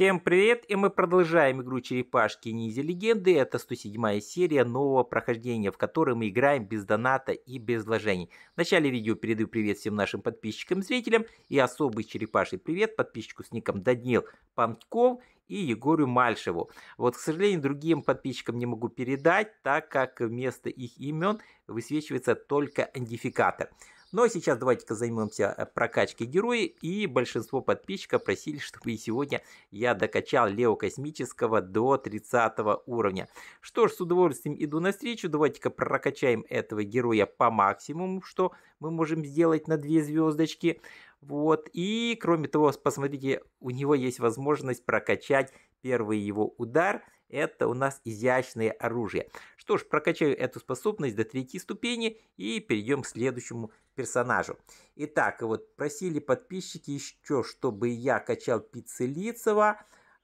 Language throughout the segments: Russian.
Всем привет, и мы продолжаем игру Черепашки Ниндзя Легенды. Это 107 серия нового прохождения, в которой мы играем без доната и без вложений. В начале видео передаю привет всем нашим подписчикам и зрителям и особый черепаший привет подписчику с ником Данил Панков и Егорю Мальшеву. Вот, к сожалению, другим подписчикам не могу передать, так как вместо их имен высвечивается только идентификатор. Но ну, а сейчас давайте-ка займемся э, прокачкой героя. И большинство подписчиков просили, чтобы и сегодня я докачал Лео Космического до 30 уровня. Что ж, с удовольствием иду навстречу. Давайте-ка прокачаем этого героя по максимуму, что мы можем сделать на две звездочки. Вот. И кроме того, посмотрите, у него есть возможность прокачать первый его удар. Это у нас изящное оружие. Что ж, прокачаю эту способность до третьей ступени и перейдем к следующему персонажу. Итак, вот просили подписчики еще, чтобы я качал Пиццелицева,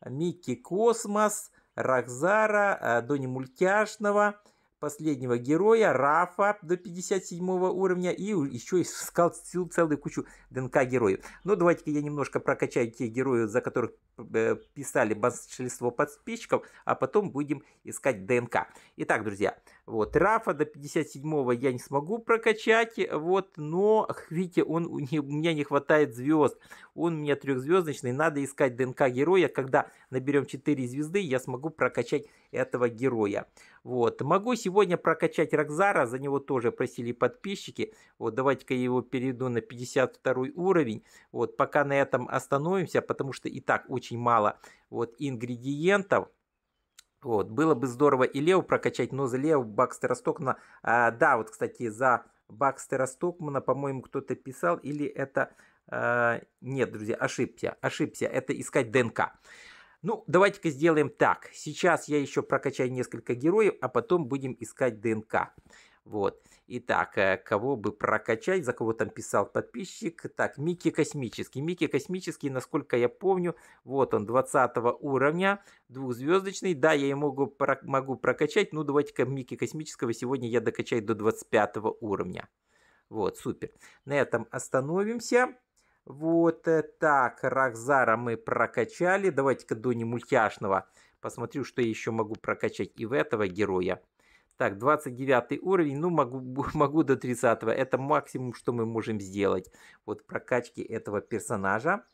Микки Космос, Рахзара, э, Дони Мультяшного, последнего героя, Рафа до 57 уровня и еще искал целую кучу ДНК героев. Но ну, давайте-ка я немножко прокачаю тех героев, за которых э, писали большинство подписчиков, а потом будем искать ДНК. Итак, друзья, вот. Рафа до 57-го я не смогу прокачать, э, вот, но, видите, он, у, меня не хватает звезд. Он у меня трехзвездочный, надо искать ДНК героя. Когда наберем 4 звезды, я смогу прокачать этого героя. Вот. Могу сегодня прокачать Рокзара, за него тоже просили подписчики. Вот, давайте-ка я его перейду на 52 уровень. Вот, пока на этом остановимся, потому что и так очень мало вот, ингредиентов. Вот. Было бы здорово и Лев прокачать, но за Лев Бакстера Стокмана... А, да, вот, кстати, за Бакстера Стокмана, по-моему, кто-то писал, или это... А, нет, друзья, ошибся, ошибся, это искать ДНК. Ну, давайте-ка сделаем так. Сейчас я еще прокачаю несколько героев, а потом будем искать ДНК. Вот. Итак, э, кого бы прокачать, за кого там писал подписчик. Так, Микки Космический. Микки Космический, насколько я помню, вот он, 20 уровня, двухзвездочный. Да, я его могу, про, могу прокачать. Ну, давайте-ка Микки Космического сегодня я докачаю до 25 уровня. Вот, супер. На этом остановимся. Вот э, так, Рахзара мы прокачали. Давайте-ка Дони Мультяшного посмотрю, что я еще могу прокачать и в этого героя. Так, 29 уровень, ну могу, могу до 30. Это максимум, что мы можем сделать. Вот прокачки этого персонажа.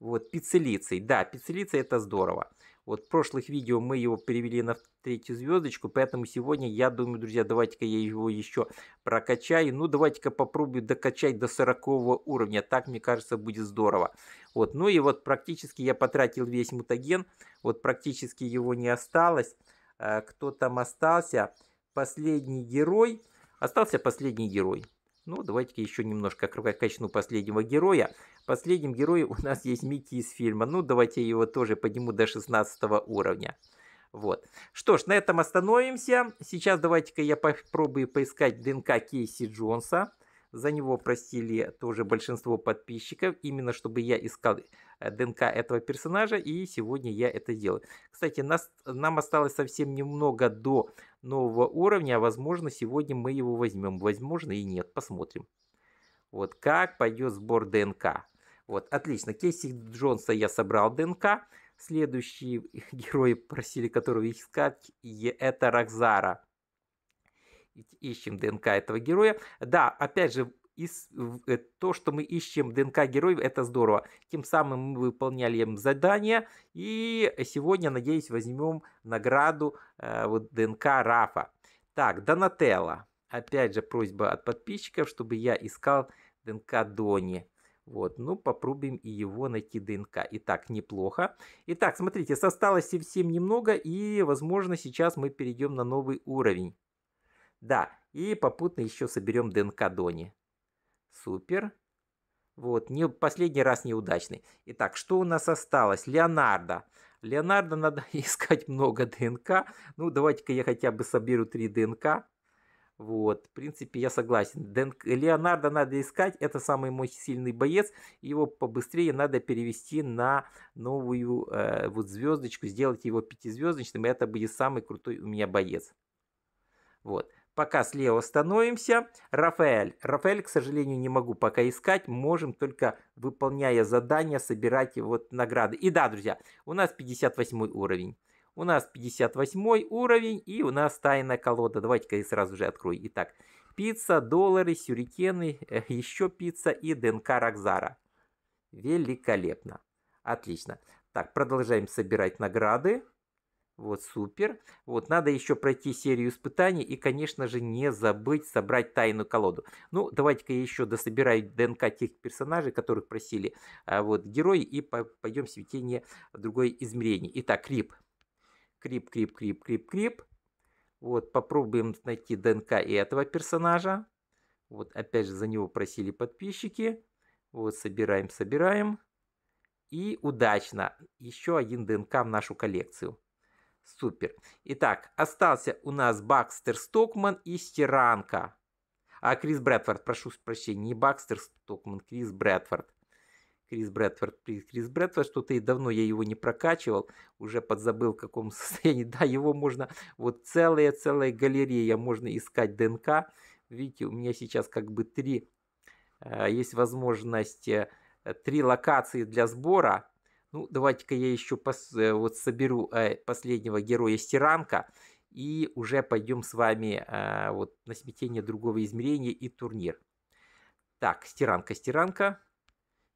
Вот, пиццелицей. Да, пиццелицей это здорово. Вот в прошлых видео мы его перевели на третью звездочку, поэтому сегодня, я думаю, друзья, давайте-ка я его еще прокачаю. Ну, давайте-ка попробую докачать до 40 уровня. Так, мне кажется, будет здорово. Вот, ну и вот практически я потратил весь мутаген. Вот практически его не осталось. Э, кто там остался? последний герой. Остался последний герой. Ну, давайте-ка еще немножко качну последнего героя. Последним героем у нас есть Микки из фильма. Ну, давайте его тоже подниму до 16 уровня. Вот. Что ж, на этом остановимся. Сейчас давайте-ка я попробую поискать ДНК Кейси Джонса. За него просили тоже большинство подписчиков, именно чтобы я искал Э, ДНК этого персонажа, и сегодня я это делаю. Кстати, нас, нам осталось совсем немного до нового уровня, а возможно сегодня мы его возьмем, возможно и нет, посмотрим. Вот как пойдет сбор ДНК. Вот, отлично. Кейси Джонса я собрал ДНК. Следующие герои просили которого искать, и это Рокзара ищем ДНК этого героя. Да, опять же, и э, то, что мы ищем ДНК героев, это здорово. Тем самым мы выполняли задание. И сегодня, надеюсь, возьмем награду э, вот ДНК Рафа. Так, Донателло. Опять же, просьба от подписчиков, чтобы я искал ДНК Дони. Вот, ну попробуем и его найти ДНК. Итак, неплохо. Итак, смотрите, осталось совсем немного, и, возможно, сейчас мы перейдем на новый уровень. Да, и попутно еще соберем ДНК Дони. Супер. Вот, не, последний раз неудачный. Итак, что у нас осталось? Леонардо. Леонардо надо искать много ДНК. Ну, давайте-ка я хотя бы соберу 3 ДНК. Вот, в принципе, я согласен. ДНК... Леонардо надо искать, это самый мой сильный боец. Его побыстрее надо перевести на новую э, вот звездочку, сделать его пятизвездочным, это будет самый крутой у меня боец. Вот. Пока слева становимся. Рафаэль. Рафаэль, к сожалению, не могу пока искать. Можем только, выполняя задания, собирать вот награды. И да, друзья, у нас 58 уровень. У нас 58 уровень и у нас тайная колода. Давайте-ка я сразу же открою. Итак, пицца, доллары, сюрикены, э, еще пицца и ДНК Рокзара. Великолепно. Отлично. Так, продолжаем собирать награды. Вот, супер. Вот, надо еще пройти серию испытаний и, конечно же, не забыть собрать тайную колоду. Ну, давайте-ка я еще дособираю ДНК тех персонажей, которых просили а, вот, герои, и по пойдем в светение в другое измерение. Итак, Крип. Крип, Крип, Крип, Крип, Крип. Вот, попробуем найти ДНК и этого персонажа. Вот, опять же, за него просили подписчики. Вот, собираем, собираем. И удачно. Еще один ДНК в нашу коллекцию. Супер. Итак, остался у нас Бакстер Стокман и Стиранка. А Крис Брэдфорд, прошу прощения, не Бакстер Стокман, Крис Брэдфорд. Крис Брэдфорд, Крис Брэдфорд, что-то и давно я его не прокачивал, уже подзабыл в каком состоянии. Да, его можно, вот целая-целая галерея, можно искать ДНК. Видите, у меня сейчас как бы три, э, есть возможность, э, три локации для сбора ну, давайте-ка я еще пос, э, вот соберу э, последнего героя Стиранка и уже пойдем с вами э, вот на смятение другого измерения и турнир. Так, стиранка, стиранка,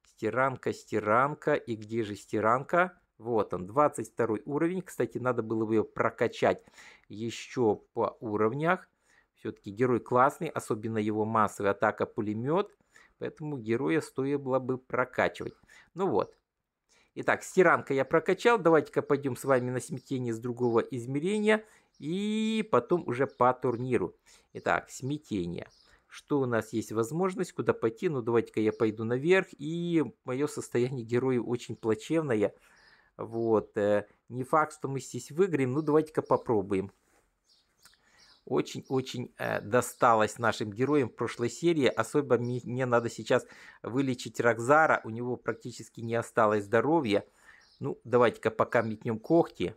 стиранка, стиранка, и где же стиранка? Вот он, 22 уровень. Кстати, надо было бы ее прокачать еще по уровнях. Все-таки герой классный, особенно его массовая атака пулемет. Поэтому героя стоило бы прокачивать. Ну вот, Итак, стиранка я прокачал. Давайте-ка пойдем с вами на смятение с другого измерения. И потом уже по турниру. Итак, смятение. Что у нас есть возможность, куда пойти? Ну, давайте-ка я пойду наверх. И мое состояние героев очень плачевное. Вот. Э, не факт, что мы здесь выиграем. Ну, давайте-ка попробуем очень-очень э, досталось нашим героям в прошлой серии. Особо мне, мне надо сейчас вылечить Рокзара. У него практически не осталось здоровья. Ну, давайте-ка пока метнем когти.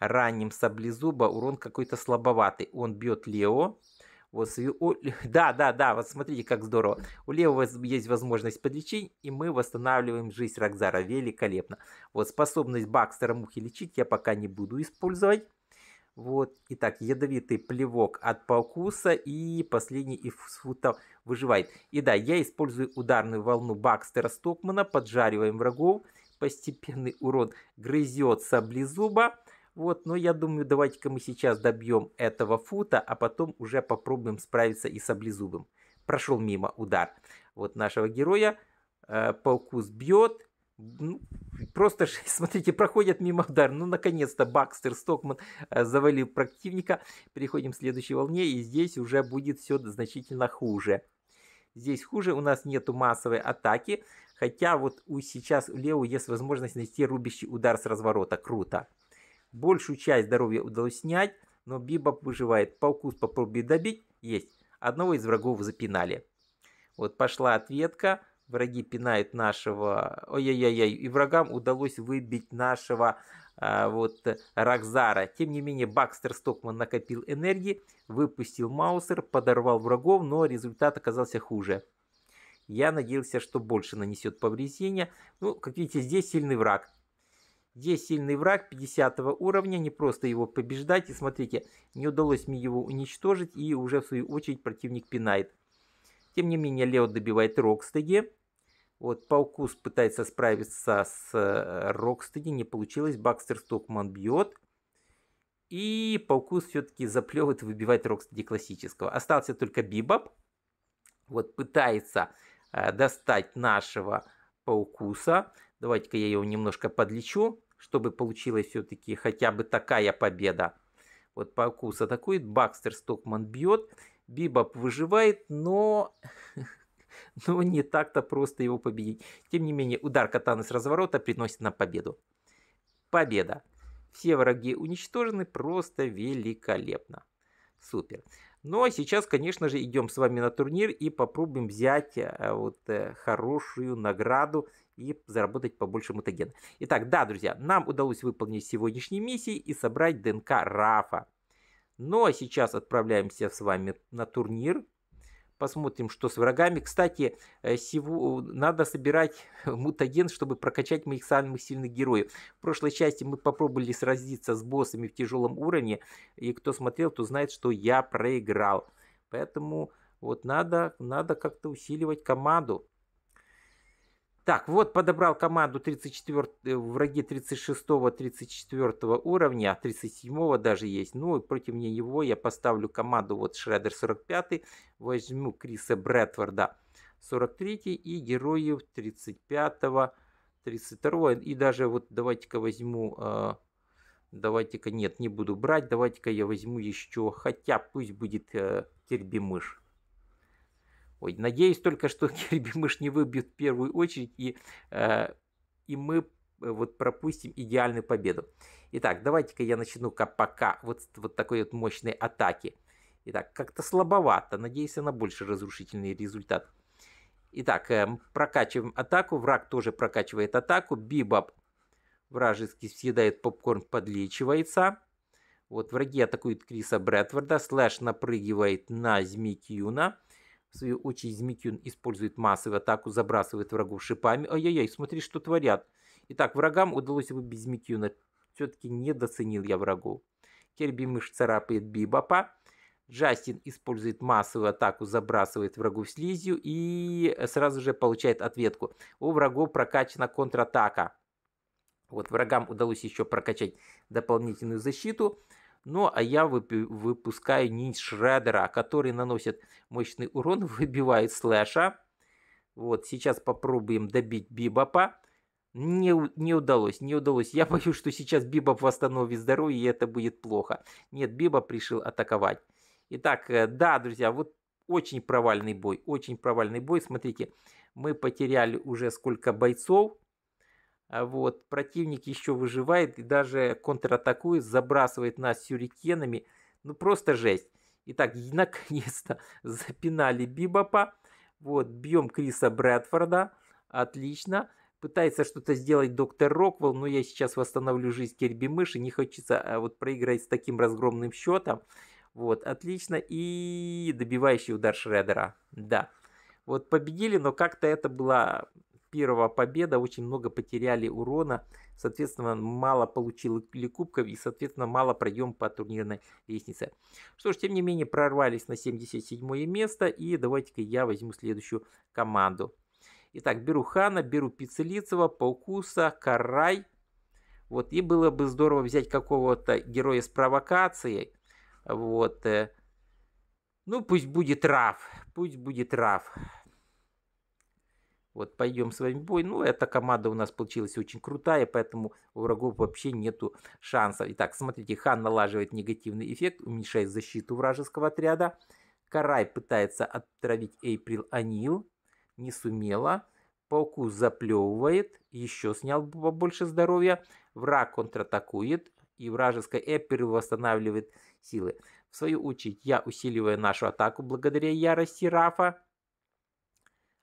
Ранним саблезуба. Урон какой-то слабоватый. Он бьет Лео. Вот, у, да, да, да, вот смотрите, как здорово. У Лео есть возможность подлечить, и мы восстанавливаем жизнь Рокзара великолепно. Вот способность Бакстера мухи лечить я пока не буду использовать. Вот, итак, ядовитый плевок от паукуса и последний из футов выживает. И да, я использую ударную волну Бакстера Стокмана, поджариваем врагов, постепенный урон грызет саблезуба. Вот, но я думаю, давайте-ка мы сейчас добьем этого фута, а потом уже попробуем справиться и с саблезубым. Прошел мимо удар вот нашего героя. Э, паукус бьет, ну, просто, смотрите, проходят мимо удар. Ну, наконец-то Бакстер Стокман э, завалил противника. Переходим к следующей волне, и здесь уже будет все значительно хуже. Здесь хуже, у нас нету массовой атаки, хотя вот у, сейчас у Лео есть возможность нанести рубящий удар с разворота, круто. Большую часть здоровья удалось снять, но Бибоп выживает. Паукус попробует добить, есть. Одного из врагов запинали. Вот пошла ответка враги пинают нашего, ой-ой-ой, и врагам удалось выбить нашего а, вот Рокзара. Тем не менее, Бакстер Стокман накопил энергии, выпустил Маусер, подорвал врагов, но результат оказался хуже. Я надеялся, что больше нанесет повреждения. Ну, как видите, здесь сильный враг. Здесь сильный враг 50 уровня, не просто его побеждать. И смотрите, не удалось мне его уничтожить, и уже в свою очередь противник пинает. Тем не менее, Лео добивает Рокстеди. Вот, Паукус пытается справиться с э, Рокстеди, не получилось. Бакстер Стокман бьет. И Паукус все-таки заплевывает и выбивает Рокстеди классического. Остался только Бибоп. Вот, пытается э, достать нашего Паукуса. Давайте-ка я его немножко подлечу, чтобы получилась все-таки хотя бы такая победа. Вот Паукус атакует, Бакстер Стокман бьет. Бибоп выживает, но... но не так-то просто его победить. Тем не менее, удар катаны с разворота приносит нам победу. Победа. Все враги уничтожены просто великолепно. Супер. Ну а сейчас, конечно же, идем с вами на турнир и попробуем взять э, вот э, хорошую награду и заработать побольше мутагена. Итак, да, друзья, нам удалось выполнить сегодняшние миссии и собрать ДНК Рафа. Ну а сейчас отправляемся с вами на турнир. Посмотрим, что с врагами. Кстати, э, сего, надо собирать мутаген, чтобы прокачать моих самых сильных героев. В прошлой части мы попробовали сразиться с боссами в тяжелом уровне. И кто смотрел, то знает, что я проиграл. Поэтому вот надо, надо как-то усиливать команду. Так, вот подобрал команду 34, э, враги 36-34 уровня, 37 даже есть. Ну, против него я поставлю команду вот Шредер 45, возьму Криса Брэдфорда 43 и героев 35, 32 и даже вот давайте-ка возьму, э, давайте-ка нет, не буду брать, давайте-ка я возьму еще, хотя пусть будет э, тербимыш. Ой, надеюсь только, что Кирбимыш не выбьют в первую очередь, и, э, и мы э, вот пропустим идеальную победу. Итак, давайте-ка я начну -ка пока вот, вот такой вот мощной атаки. Итак, как-то слабовато, надеюсь, она больше разрушительный результат. Итак, э, прокачиваем атаку, враг тоже прокачивает атаку, Бибаб вражеский съедает попкорн, подлечивается. Вот враги атакуют Криса Брэдфорда, Слэш напрыгивает на Змикьюна. В свою очередь Змитюн использует массовую атаку, забрасывает врагов шипами. Ай-яй-яй, смотри, что творят. Итак, врагам удалось выбить Змитюна. Все-таки недооценил я врагов. мышь царапает Бибапа. Джастин использует массовую атаку, забрасывает врагу слизью и сразу же получает ответку. У врагов прокачана контратака. Вот врагам удалось еще прокачать дополнительную защиту. Ну, а я вып- выпускаю нить Шредера, который наносит мощный урон, выбивает слэша. Вот, сейчас попробуем добить Бибопа. Не, не удалось, не удалось. Я боюсь, что сейчас Бибоп восстановит здоровье, и это будет плохо. Нет, Бибоп решил атаковать. Итак, э, да, друзья, вот очень провальный бой, очень провальный бой. Смотрите, мы потеряли уже сколько бойцов. А вот, противник еще выживает и даже контратакует, забрасывает нас сюрикенами. Ну, просто жесть. Итак, наконец-то запинали Бибопа. Вот, бьем Криса Брэдфорда. Отлично. Пытается что-то сделать доктор Роквелл, но я сейчас восстановлю жизнь Кирби Мыши. Не хочется а вот проиграть с таким разгромным счетом. Вот, отлично. И добивающий удар Шредера. Да. Вот победили, но как-то это было первого победа очень много потеряли урона, соответственно, мало получили кубков и, соответственно, мало пройдем по турнирной лестнице. Что ж, тем не менее, прорвались на 77 место и давайте-ка я возьму следующую команду. Итак, беру Хана, беру Пиццелицева, Паукуса, Карай. Вот, и было бы здорово взять какого-то героя с провокацией. Вот, э, ну, пусть будет Раф, пусть будет Раф. Вот пойдем с вами в бой. Ну, эта команда у нас получилась очень крутая, поэтому у врагов вообще нету шансов. Итак, смотрите, хан налаживает негативный эффект, уменьшает защиту вражеского отряда. Карай пытается отравить Эйприл Анил, не сумела. Пауку заплевывает, еще снял больше здоровья. Враг контратакует, и вражеская Эйприл восстанавливает силы. В свою очередь, я усиливаю нашу атаку благодаря ярости Рафа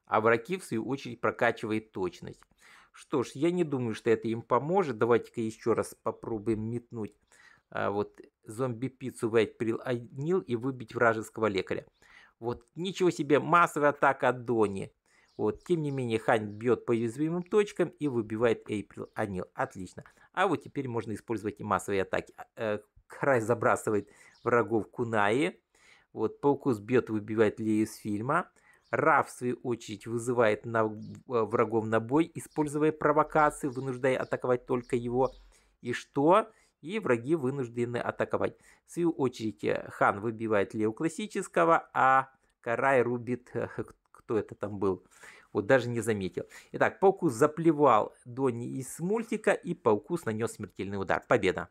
а враки, в свою очередь, прокачивает точность. Что ж, я не думаю, что это им поможет. Давайте-ка еще раз попробуем метнуть а, вот зомби-пиццу в Эйприл Анил и выбить вражеского лекаря. Вот, ничего себе, массовая атака от Дони. Вот, тем не менее, Хань бьет по уязвимым точкам и выбивает Эйприл Анил. Отлично. А вот теперь можно использовать и массовые атаки. А, э, край забрасывает врагов Кунаи. Вот, Паукус бьет выбивает Лею из фильма. Ра, в свою очередь, вызывает на, э, врагов на бой, используя провокации, вынуждая атаковать только его. И что? И враги вынуждены атаковать. В свою очередь, э, хан выбивает Лео классического, а Карай рубит, э, кто это там был, вот даже не заметил. Итак, Паукус заплевал Донни из мультика, и Паукус нанес смертельный удар. Победа!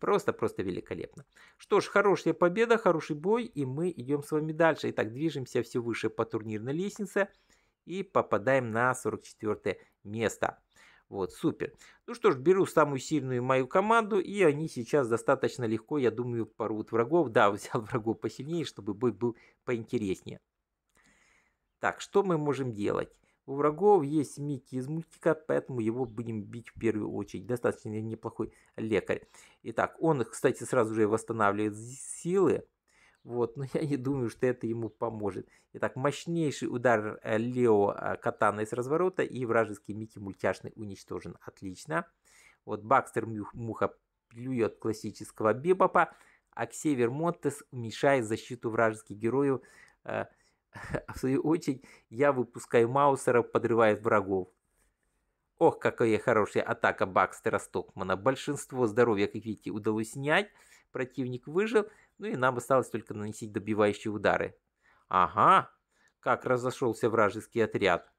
Просто-просто великолепно. Что ж, хорошая победа, хороший бой, и мы идем с вами дальше. Итак, движемся все выше по турнирной лестнице и попадаем на 44 место. Вот, супер. Ну что ж, беру самую сильную мою команду, и они сейчас достаточно легко, я думаю, порвут врагов. Да, взял врагов посильнее, чтобы бой был поинтереснее. Так, что мы можем делать? У врагов есть Микки из мультика, поэтому его будем бить в первую очередь. Достаточно неплохой лекарь. Итак, он, кстати, сразу же восстанавливает силы. Вот, но я не думаю, что это ему поможет. Итак, мощнейший удар э, Лео э, катана из разворота и вражеский Микки мультяшный уничтожен. Отлично. Вот Бакстер Муха плюет классического Бибопа, а Ксевер Монтес уменьшает защиту вражеских героев э, А в свою очередь я выпускаю Маусера, подрывает врагов. Ох, какая хорошая атака Бакстера Стокмана. Большинство здоровья, как видите, удалось снять. Противник выжил. Ну и нам осталось только наносить добивающие удары. Ага, как разошелся вражеский отряд.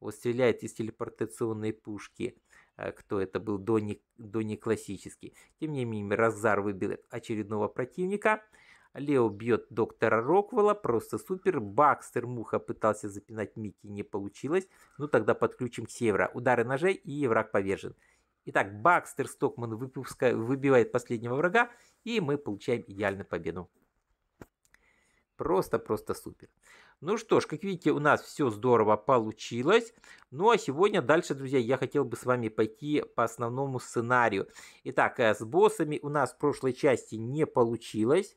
Вот стреляет из телепортационной пушки. Э, кто это был? Донни, Донни классический. Тем не менее, Разар выбил очередного противника. Лео бьет доктора Роквелла, просто супер. Бакстер Муха пытался запинать Микки, не получилось. Ну тогда подключим к севера. Удары ножей и враг повержен. Итак, Бакстер Стокман выпуска... выбивает последнего врага, и мы получаем идеальную победу. Просто-просто супер. Ну что ж, как видите, у нас все здорово получилось. Ну а сегодня дальше, друзья, я хотел бы с вами пойти по основному сценарию. Итак, э, с боссами у нас в прошлой части не получилось.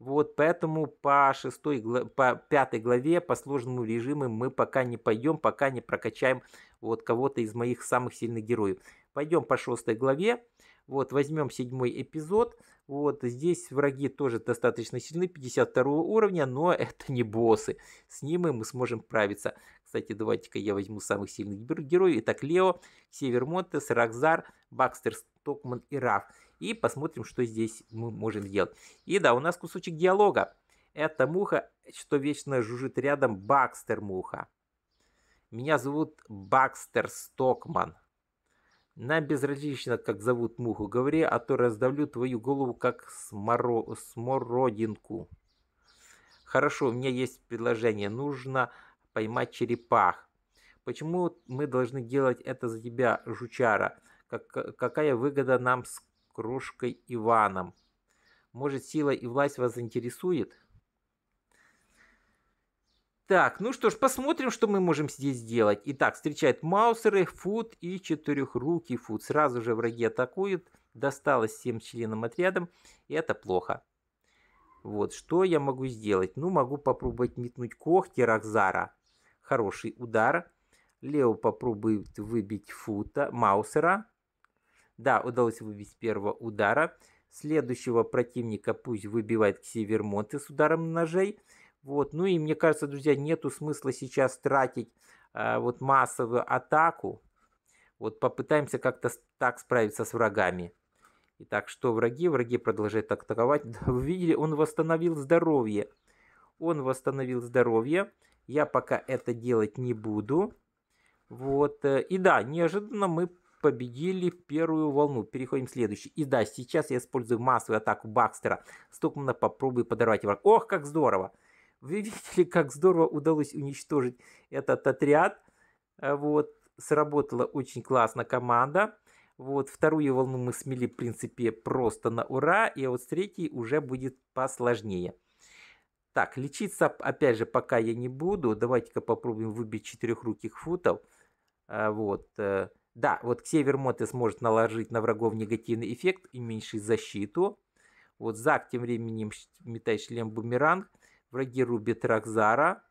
Вот, поэтому по, шестой, по пятой главе, по сложному режиму мы пока не пойдем, пока не прокачаем вот кого-то из моих самых сильных героев. Пойдем по шестой главе. Вот, возьмем седьмой эпизод. Вот, здесь враги тоже достаточно сильны, 52 уровня, но это не боссы. С ними мы сможем справиться. Кстати, давайте-ка я возьму самых сильных героев. Итак, Лео, Севермонте, Саракзар, Бакстер, Стокман и Раф. И посмотрим, что здесь мы можем сделать. И да, у нас кусочек диалога. Это муха, что вечно жужжит рядом, Бакстер муха. Меня зовут Бакстер Стокман. Нам безразлично, как зовут муху. Говори, а то раздавлю твою голову, как сморо... смородинку. Хорошо, у меня есть предложение. Нужно поймать черепах. Почему мы должны делать это за тебя, жучара? Как, какая выгода нам с кружкой Иваном? Может, сила и власть вас заинтересует? Так, ну что ж, посмотрим, что мы можем здесь сделать. Итак, встречает маусеры, Фуд и четырехрукий Фуд Сразу же враги атакуют. Досталось всем членам отрядом, и это плохо. Вот, что я могу сделать? Ну, могу попробовать метнуть когти Рокзара. Хороший удар. Лео попробует выбить фута Маусера. Да, удалось выбить первого удара. Следующего противника пусть выбивает Ксивермонте с ударом ножей. Вот. Ну и мне кажется, друзья, нету смысла сейчас тратить э, вот массовую атаку. Вот попытаемся как-то так справиться с врагами. Итак, что враги? Враги продолжают атаковать. Да, вы видели, он восстановил здоровье. Он восстановил здоровье. Я пока это делать не буду. Вот. Э, и да, неожиданно мы победили первую волну. Переходим к следующей. И да, сейчас я использую массовую атаку Бакстера. Стокмана попробую подорвать враг. Ох, как здорово! Вы видели, как здорово удалось уничтожить этот отряд. Э, вот, сработала очень классно команда. Вот, вторую волну мы смели, в принципе, просто на ура. И вот с третьей уже будет посложнее. Так, лечиться, опять же, пока я не буду. Давайте-ка попробуем выбить четырехруких футов. Э, вот. Э, да, вот Ксевер сможет наложить на врагов негативный эффект, и уменьшить защиту. Вот Зак тем временем метает шлем бумеранг. Враги рубят Ракзара,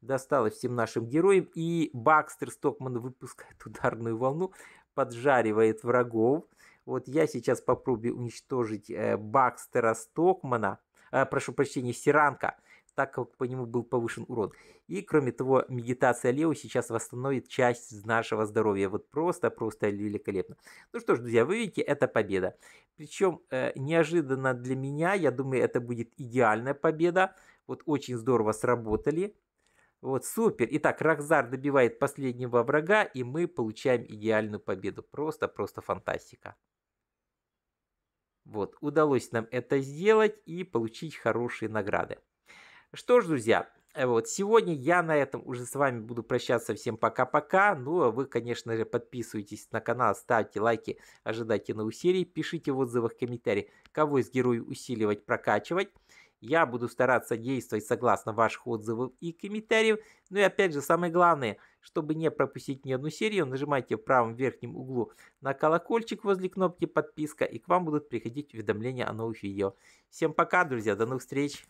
Досталось всем нашим героям. И Бакстер Стокман выпускает ударную волну, поджаривает врагов. Вот я сейчас попробую уничтожить э, Бакстера Стокмана. Э, прошу прощения, стиранка, так как по нему был повышен урон. И кроме того, медитация Лео сейчас восстановит часть нашего здоровья. Вот просто-просто великолепно. Ну что ж, друзья, вы видите, это победа. Причем э, неожиданно для меня, я думаю, это будет идеальная победа. Вот очень здорово сработали. Вот, супер. Итак, Рокзар добивает последнего врага, и мы получаем идеальную победу. Просто-просто фантастика. Вот, удалось нам это сделать и получить хорошие награды. Что ж, друзья, э, вот, сегодня я на этом уже с вами буду прощаться. Всем пока-пока. Ну, а вы, конечно же, подписывайтесь на канал, ставьте лайки, ожидайте новых серий, пишите в отзывах, комментарии, кого из героев усиливать, прокачивать. Я буду стараться действовать согласно ваших отзывов и комментариев. Ну и опять же, самое главное, чтобы не пропустить ни одну серию, нажимайте в правом верхнем углу на колокольчик возле кнопки подписка и к вам будут приходить уведомления о новых видео. Всем пока, друзья, до новых встреч!